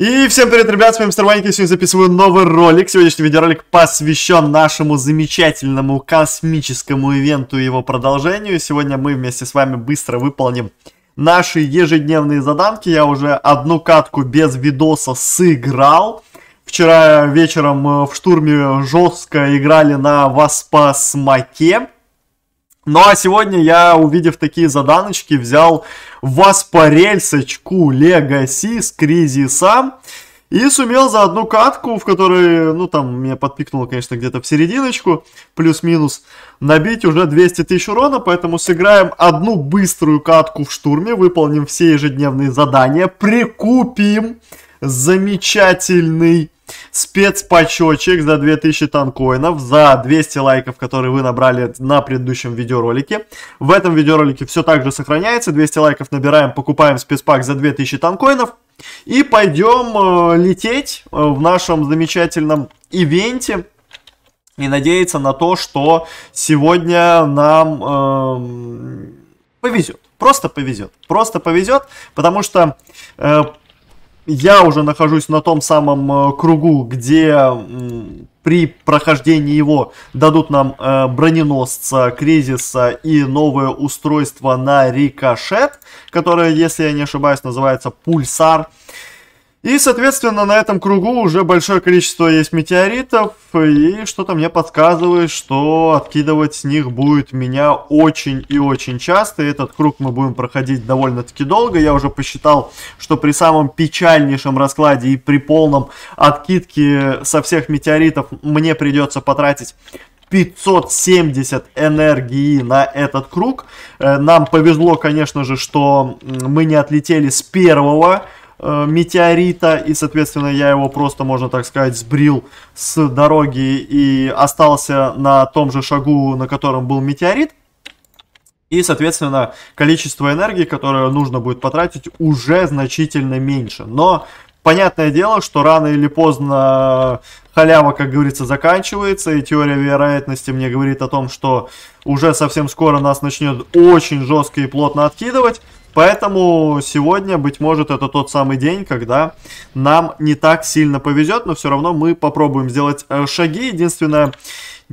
И всем привет, ребят, с вами Мистер Ваник, сегодня записываю новый ролик. Сегодняшний видеоролик посвящен нашему замечательному космическому ивенту и его продолжению. Сегодня мы вместе с вами быстро выполним наши ежедневные заданки. Я уже одну катку без видоса сыграл. Вчера вечером э, в штурме жестко играли на Васпасмаке. Ну а сегодня я, увидев такие заданочки, взял вас по рельсочку Legacy с кризисом. И сумел за одну катку, в которой, ну там, меня подпикнуло, конечно, где-то в серединочку, плюс-минус, набить уже 200 тысяч урона, поэтому сыграем одну быструю катку в штурме, выполним все ежедневные задания, прикупим замечательный спецпачочек за 2000 танкоинов, за 200 лайков, которые вы набрали на предыдущем видеоролике. В этом видеоролике все также сохраняется, 200 лайков набираем, покупаем спецпак за 2000 танкоинов. И пойдем э, лететь э, в нашем замечательном ивенте и надеяться на то, что сегодня нам э, эм, повезет. Просто повезет. Просто повезет, потому что э, я уже нахожусь на том самом э, кругу, где при прохождении его дадут нам э, броненосца, кризиса и новое устройство на рикошет, которое, если я не ошибаюсь, называется пульсар. И, соответственно, на этом кругу уже большое количество есть метеоритов, и что-то мне подсказывает, что откидывать с них будет меня очень и очень часто. И этот круг мы будем проходить довольно-таки долго. Я уже посчитал, что при самом печальнейшем раскладе и при полном откидке со всех метеоритов мне придется потратить 570 энергии на этот круг. Э, нам повезло, конечно же, что мы не отлетели с первого э, метеорита, и, соответственно, я его просто, можно так сказать, сбрил с дороги и остался на том же шагу, на котором был метеорит. И, соответственно, количество энергии, которое нужно будет потратить, уже значительно меньше. Но понятное дело, что рано или поздно халява, как говорится, заканчивается, и теория вероятности мне говорит о том, что уже совсем скоро нас начнет очень жестко и плотно откидывать. Поэтому сегодня, быть может, это тот самый день, когда нам не так сильно повезет, но все равно мы попробуем сделать э, шаги. Единственное,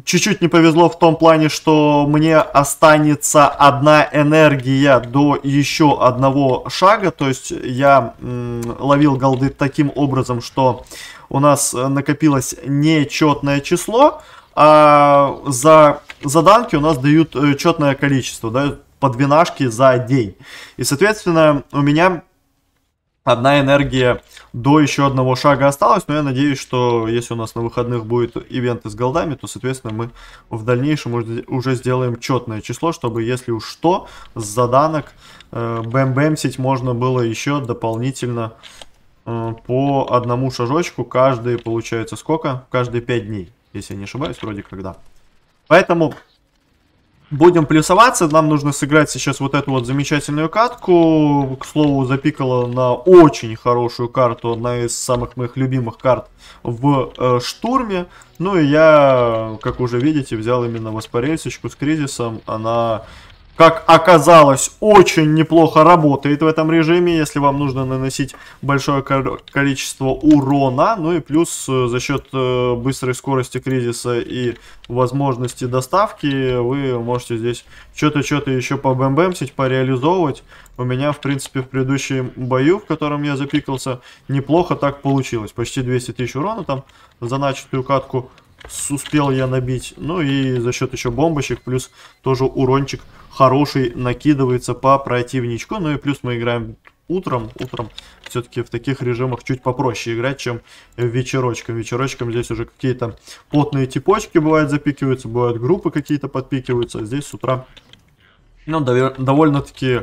чуть-чуть не повезло в том плане, что мне останется одна энергия до еще одного шага. То есть я ловил голды таким образом, что у нас э, накопилось нечетное число, а за заданки у нас дают э, четное количество, да, по двенашке за день. И, соответственно, у меня одна энергия до еще одного шага осталась, но я надеюсь, что если у нас на выходных будет ивенты с голдами, то, соответственно, мы в дальнейшем уже сделаем четное число, чтобы, если уж что, с заданок э, бэм-бэмсить можно было еще дополнительно э, по одному шажочку каждые, получается, сколько? Каждые 5 дней, если я не ошибаюсь, вроде когда. Поэтому будем плюсоваться. Нам нужно сыграть сейчас вот эту вот замечательную катку. К слову, запикала на очень хорошую карту. Одна из самых моих любимых карт в э, штурме. Ну и я, как уже видите, взял именно воспарельщику с кризисом. Она как оказалось, очень неплохо работает в этом режиме, если вам нужно наносить большое количество урона. Ну и плюс э, за счет э, быстрой скорости кризиса и возможности доставки вы можете здесь что-то что-то еще побэмбэмсить, пореализовывать. У меня, в принципе, в предыдущем бою, в котором я запикался, неплохо так получилось. Почти 200 тысяч урона там за начатую катку успел я набить. Ну и за счет еще бомбочек, плюс тоже урончик хороший накидывается по противничку. Ну и плюс мы играем утром. Утром все-таки в таких режимах чуть попроще играть, чем вечерочком. Вечерочком здесь уже какие-то плотные типочки бывают запикиваются, бывают группы какие-то подпикиваются. А здесь с утра, ну, довольно-таки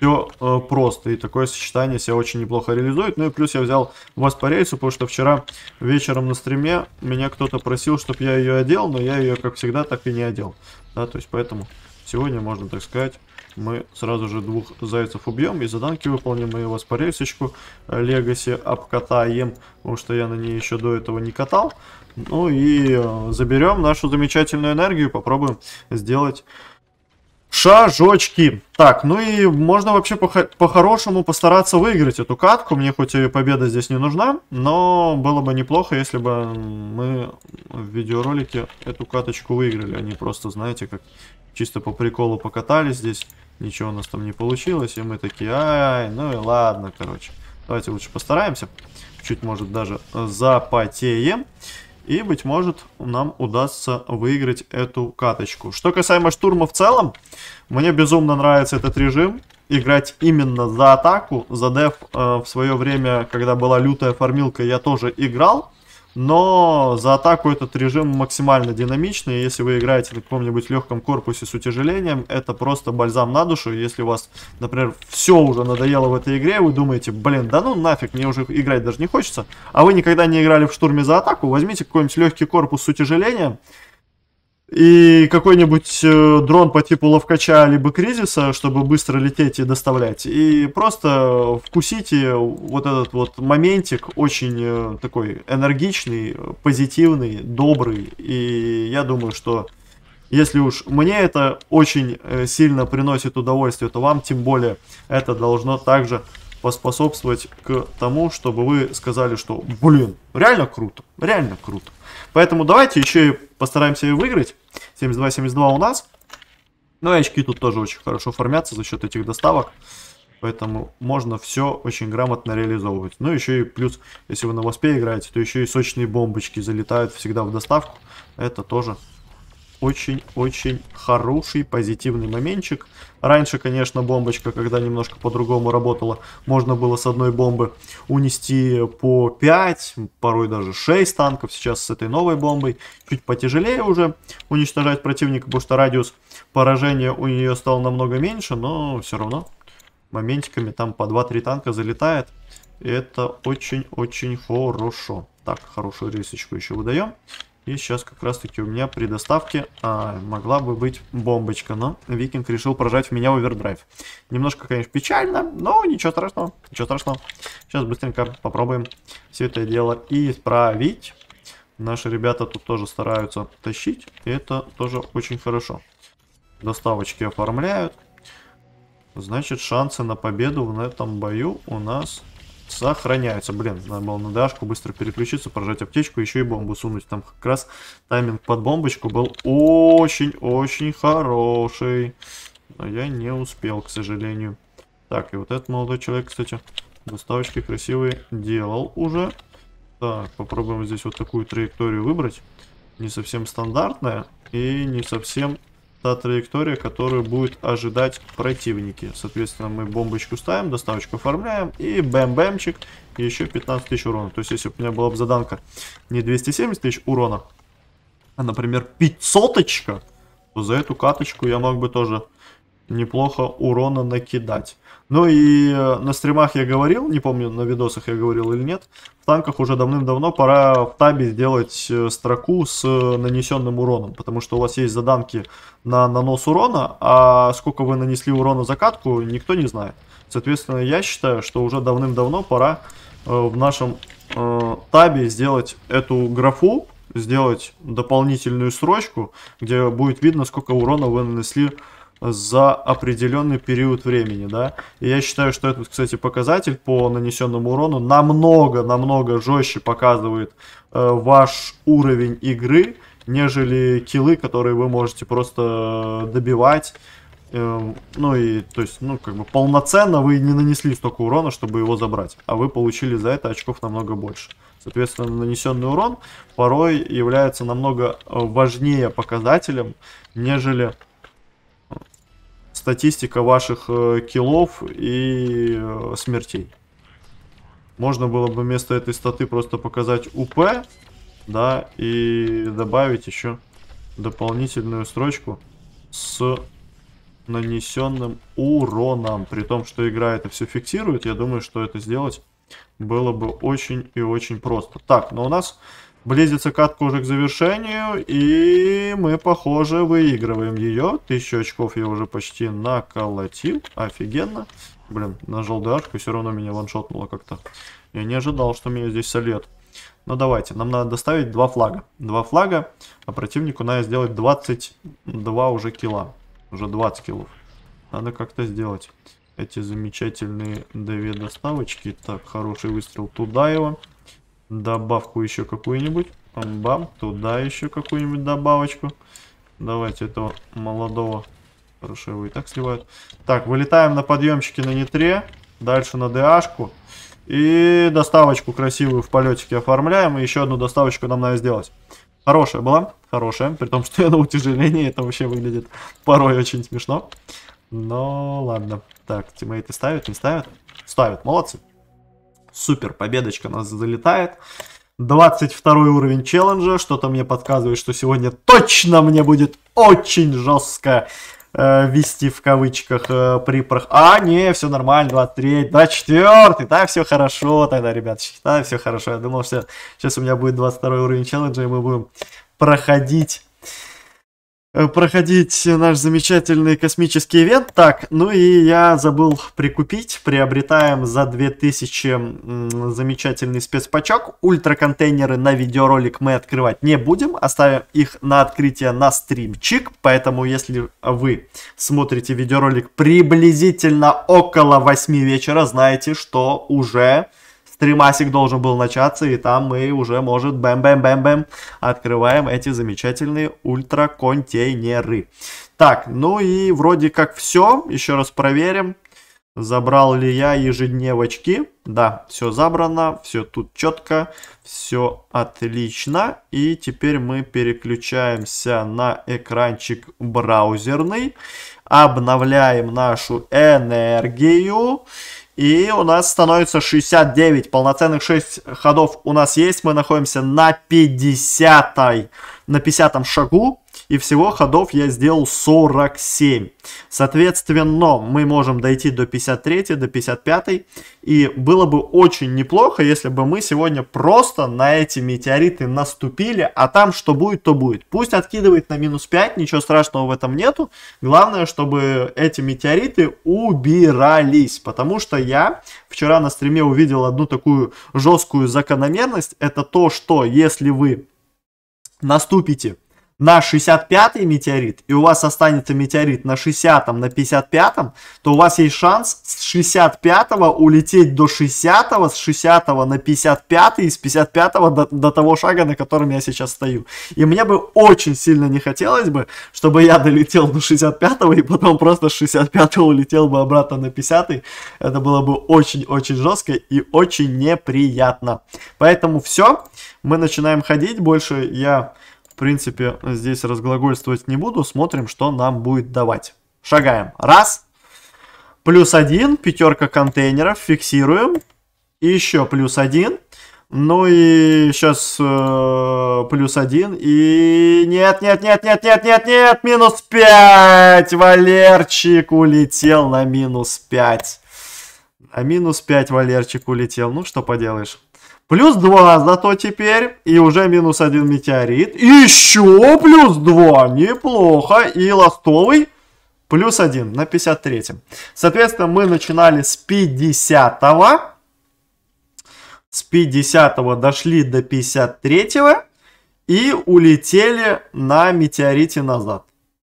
все э, просто. И такое сочетание себя очень неплохо реализует. Ну и плюс я взял вас потому что вчера вечером на стриме меня кто-то просил, чтобы я ее одел, но я ее, как всегда, так и не одел. Да, то есть поэтому сегодня, можно так сказать, мы сразу же двух зайцев убьем и заданки выполним, и вас по рельсочку Легаси э, обкатаем, потому что я на ней еще до этого не катал. Ну и э, заберем нашу замечательную энергию, попробуем сделать Шажочки. Так, ну и можно вообще по-хорошему по постараться выиграть эту катку. Мне хоть и победа здесь не нужна, но было бы неплохо, если бы мы в видеоролике эту каточку выиграли. Они а просто, знаете, как чисто по приколу покатались здесь. Ничего у нас там не получилось, и мы такие, ай, ну и ладно, короче. Давайте лучше постараемся. Чуть, может, даже запотеем. Запотеем. И, быть может, нам удастся выиграть эту каточку. Что касаемо штурма в целом, мне безумно нравится этот режим. Играть именно за атаку. За деф э, в свое время, когда была лютая фармилка, я тоже играл но за атаку этот режим максимально динамичный. Если вы играете на каком-нибудь легком корпусе с утяжелением, это просто бальзам на душу. Если у вас, например, все уже надоело в этой игре, вы думаете, блин, да ну нафиг, мне уже играть даже не хочется, а вы никогда не играли в штурме за атаку, возьмите какой-нибудь легкий корпус с утяжелением, и какой-нибудь э, дрон по типу ловкача либо кризиса, чтобы быстро лететь и доставлять. И просто вкусите вот этот вот моментик, очень э, такой энергичный, позитивный, добрый. И я думаю, что если уж мне это очень э, сильно приносит удовольствие, то вам тем более это должно также поспособствовать к тому, чтобы вы сказали, что, блин, реально круто, реально круто. Поэтому давайте еще и постараемся ее выиграть. 72-72 у нас. Ну и очки тут тоже очень хорошо формятся за счет этих доставок. Поэтому можно все очень грамотно реализовывать. Ну еще и плюс, если вы на Воспе играете, то еще и сочные бомбочки залетают всегда в доставку. Это тоже очень-очень хороший позитивный моментчик. Раньше, конечно, бомбочка, когда немножко по-другому работала, можно было с одной бомбы унести по 5, порой даже 6 танков. Сейчас с этой новой бомбой чуть потяжелее уже уничтожать противника, потому что радиус поражения у нее стал намного меньше, но все равно моментиками там по 2-3 танка залетает. Это очень-очень хорошо. Так, хорошую рисочку еще выдаем. И сейчас как раз-таки у меня при доставке а, могла бы быть бомбочка, но Викинг решил прожать в меня овердрайв. Немножко, конечно, печально, но ничего страшного, ничего страшного. Сейчас быстренько попробуем все это дело исправить. Наши ребята тут тоже стараются тащить, и это тоже очень хорошо. Доставочки оформляют. Значит, шансы на победу в этом бою у нас сохраняются. Блин, надо было на дашку быстро переключиться, прожать аптечку, еще и бомбу сунуть. Там как раз тайминг под бомбочку был очень-очень хороший. Но я не успел, к сожалению. Так, и вот этот молодой человек, кстати, доставочки красивые делал уже. Так, попробуем здесь вот такую траекторию выбрать. Не совсем стандартная и не совсем та траектория, которую будет ожидать противники. Соответственно, мы бомбочку ставим, доставочку оформляем и бэм-бэмчик, еще 15 тысяч урона. То есть, если бы у меня была бы заданка не 270 тысяч урона, а, например, 500 то за эту каточку я мог бы тоже неплохо урона накидать. Ну и э, на стримах я говорил, не помню, на видосах я говорил или нет, в танках уже давным-давно пора в табе сделать э, строку с э, нанесенным уроном, потому что у вас есть заданки на нанос урона, а сколько вы нанесли урона закатку, никто не знает. Соответственно, я считаю, что уже давным-давно пора в нашем табе сделать эту графу, сделать дополнительную строчку, где будет видно, сколько урона вы нанесли за определенный период времени, да. И я считаю, что этот, кстати, показатель по нанесенному урону намного-намного жестче показывает э, ваш уровень игры, нежели килы, которые вы можете просто добивать. Э, ну и, то есть, ну, как бы полноценно вы не нанесли столько урона, чтобы его забрать, а вы получили за это очков намного больше. Соответственно, нанесенный урон порой является намного э, важнее показателем, нежели статистика ваших э, киллов и э, смертей. Можно было бы вместо этой статы просто показать УП, да, и добавить еще дополнительную строчку с нанесенным уроном. При том, что игра это все фиксирует, я думаю, что это сделать было бы очень и очень просто. Так, но у нас Близится катка уже к завершению, и мы, похоже, выигрываем ее. Тысячу очков я уже почти наколотил. Офигенно. Блин, на желтую арку все равно меня ваншотнуло как-то. Я не ожидал, что меня здесь сольет. Но ну, давайте, нам надо доставить два флага. Два флага, а противнику надо сделать 22 уже килла. Уже 20 киллов. Надо как-то сделать эти замечательные две доставочки. Так, хороший выстрел туда его. Добавку еще какую-нибудь. Бам, туда еще какую-нибудь добавочку. Давайте этого молодого. Хорошо, его и так сливают. Так, вылетаем на подъемчики на нитре. Дальше на ДАшку. И доставочку красивую в полетике оформляем. И еще одну доставочку нам надо сделать. Хорошая была, хорошая. При том, что я на утяжелении. Это вообще выглядит порой очень смешно. Но ладно. Так, тиммейты ставят, не ставят? Ставят, молодцы. Супер, победочка нас залетает. 22 уровень челленджа. Что-то мне подсказывает, что сегодня точно мне будет очень жестко э, вести в кавычках э, припрах. А, не, все нормально, 23, 24, да, все хорошо тогда, ребят, да, все хорошо. Я думал, что сейчас у меня будет 22 уровень челленджа, и мы будем проходить Э, проходить наш замечательный космический ивент. Так, ну и я забыл прикупить. Приобретаем за 2000 замечательный спецпачок. Ультра-контейнеры на видеоролик мы открывать не будем. Оставим их на открытие на стримчик. Поэтому, если вы смотрите видеоролик приблизительно около 8 вечера, знаете, что уже стримасик должен был начаться, и там мы уже, может, бэм-бэм-бэм-бэм открываем эти замечательные ультраконтейнеры. Так, ну и вроде как все. Еще раз проверим. Забрал ли я ежедневочки? Да, все забрано, все тут четко, все отлично. И теперь мы переключаемся на экранчик браузерный, обновляем нашу энергию. И у нас становится 69. Полноценных 6 ходов у нас есть. Мы находимся на 50 на 50 шагу и всего ходов я сделал 47. Соответственно, мы можем дойти до 53, до 55, и было бы очень неплохо, если бы мы сегодня просто на эти метеориты наступили, а там что будет, то будет. Пусть откидывает на минус 5, ничего страшного в этом нету, главное, чтобы эти метеориты убирались, потому что я вчера на стриме увидел одну такую жесткую закономерность, это то, что если вы наступите на 65-й метеорит, и у вас останется метеорит на 60-м, на 55-м, то у вас есть шанс с 65-го улететь до 60-го, с 60-го на 55-й, и с 55-го до, до того шага, на котором я сейчас стою. И мне бы очень сильно не хотелось бы, чтобы я долетел до 65-го, и потом просто с 65-го улетел бы обратно на 50-й. Это было бы очень-очень жестко и очень неприятно. Поэтому все, мы начинаем ходить, больше я в принципе, здесь разглагольствовать не буду. Смотрим, что нам будет давать. Шагаем. Раз. Плюс один. Пятерка контейнеров. Фиксируем. И еще плюс один. Ну и сейчас э, плюс один. И нет, нет, нет, нет, нет, нет, нет, минус пять. Валерчик улетел на минус пять. На минус пять Валерчик улетел. Ну что поделаешь. Плюс 2 зато теперь. И уже минус 1 метеорит. еще плюс 2. Неплохо. И ластовый. Плюс 1 на 53. Соответственно, мы начинали с 50. -го. С 50 дошли до 53. И улетели на метеорите назад.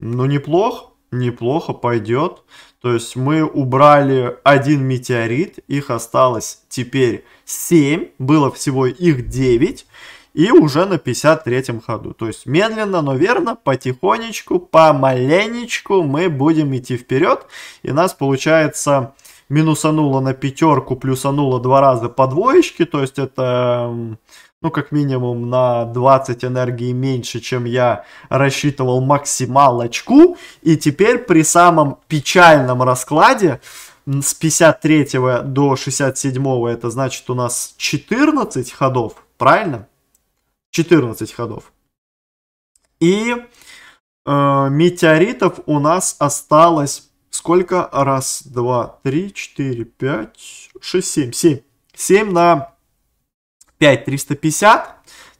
Ну, неплохо. Неплохо пойдет. То есть мы убрали один метеорит, их осталось теперь 7, было всего их 9, и уже на 53-м ходу. То есть медленно, но верно, потихонечку, помаленечку мы будем идти вперед, и нас получается минусануло на пятерку, плюсануло два раза по двоечке, то есть это ну, как минимум на 20 энергии меньше, чем я рассчитывал максималочку. И теперь при самом печальном раскладе с 53 до 67 это значит у нас 14 ходов, правильно? 14 ходов. И э, метеоритов у нас осталось Сколько? Раз, два, три, четыре, пять, шесть, семь. Семь. Семь на пять. Триста пятьдесят.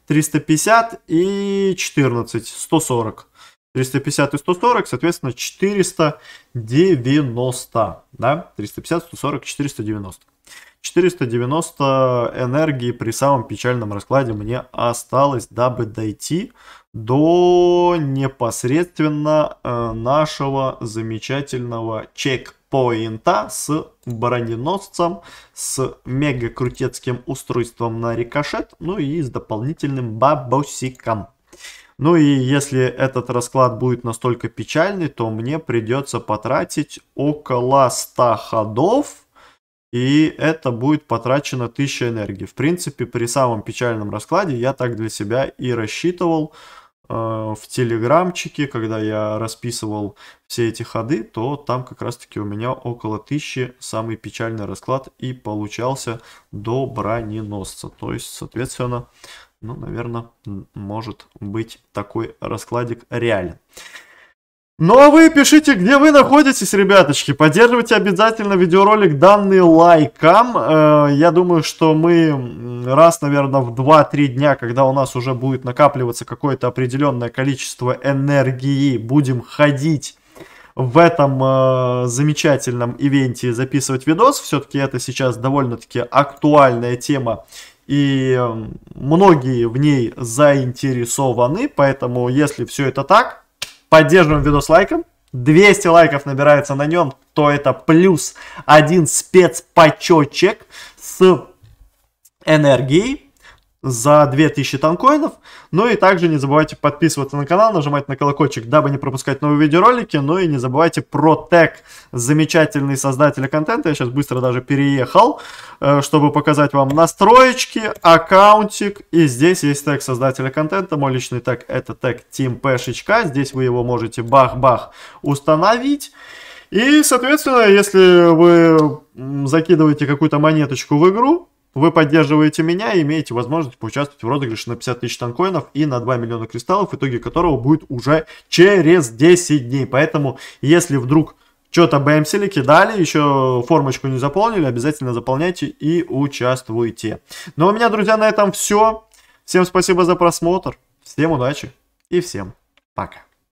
Триста пятьдесят и четырнадцать. Сто сорок. триста пятьдесят и сто сорок соответственно, четыреста девяносто, да, Триста пятьдесят сто сорок четыреста девяносто. 490 энергии при самом печальном раскладе мне осталось, дабы дойти до непосредственно э, нашего замечательного чекпоинта с броненосцем, с мега крутецким устройством на рикошет, ну и с дополнительным бабосиком. Ну и если этот расклад будет настолько печальный, то мне придется потратить около 100 ходов и это будет потрачено 1000 энергии. В принципе, при самом печальном раскладе я так для себя и рассчитывал э, в телеграмчике, когда я расписывал все эти ходы, то там как раз-таки у меня около 1000 самый печальный расклад и получался до броненосца. То есть, соответственно, ну, наверное, может быть такой раскладик реален. Ну а вы пишите, где вы находитесь, ребяточки. Поддерживайте обязательно видеоролик, данный лайком. Э, я думаю, что мы раз, наверное, в 2-3 дня, когда у нас уже будет накапливаться какое-то определенное количество энергии, будем ходить в этом э, замечательном ивенте записывать видос. Все-таки это сейчас довольно-таки актуальная тема и многие в ней заинтересованы, поэтому если все это так, Поддерживаем видос лайком. 200 лайков набирается на нем, то это плюс один спецпачочек с энергией за 2000 танкоинов. Ну и также не забывайте подписываться на канал, нажимать на колокольчик, дабы не пропускать новые видеоролики. Ну и не забывайте про тег, замечательный создатель контента. Я сейчас быстро даже переехал, э, чтобы показать вам настроечки, аккаунтик. И здесь есть тег создателя контента. Мой личный тег это тег Team Пешечка. Здесь вы его можете бах-бах установить. И, соответственно, если вы закидываете какую-то монеточку в игру, вы поддерживаете меня и имеете возможность поучаствовать в розыгрыше на 50 тысяч танкоинов и на 2 миллиона кристаллов, в итоге которого будет уже через 10 дней. Поэтому, если вдруг что-то БМСили, кидали, еще формочку не заполнили, обязательно заполняйте и участвуйте. Ну, а у меня, друзья, на этом все. Всем спасибо за просмотр, всем удачи и всем пока.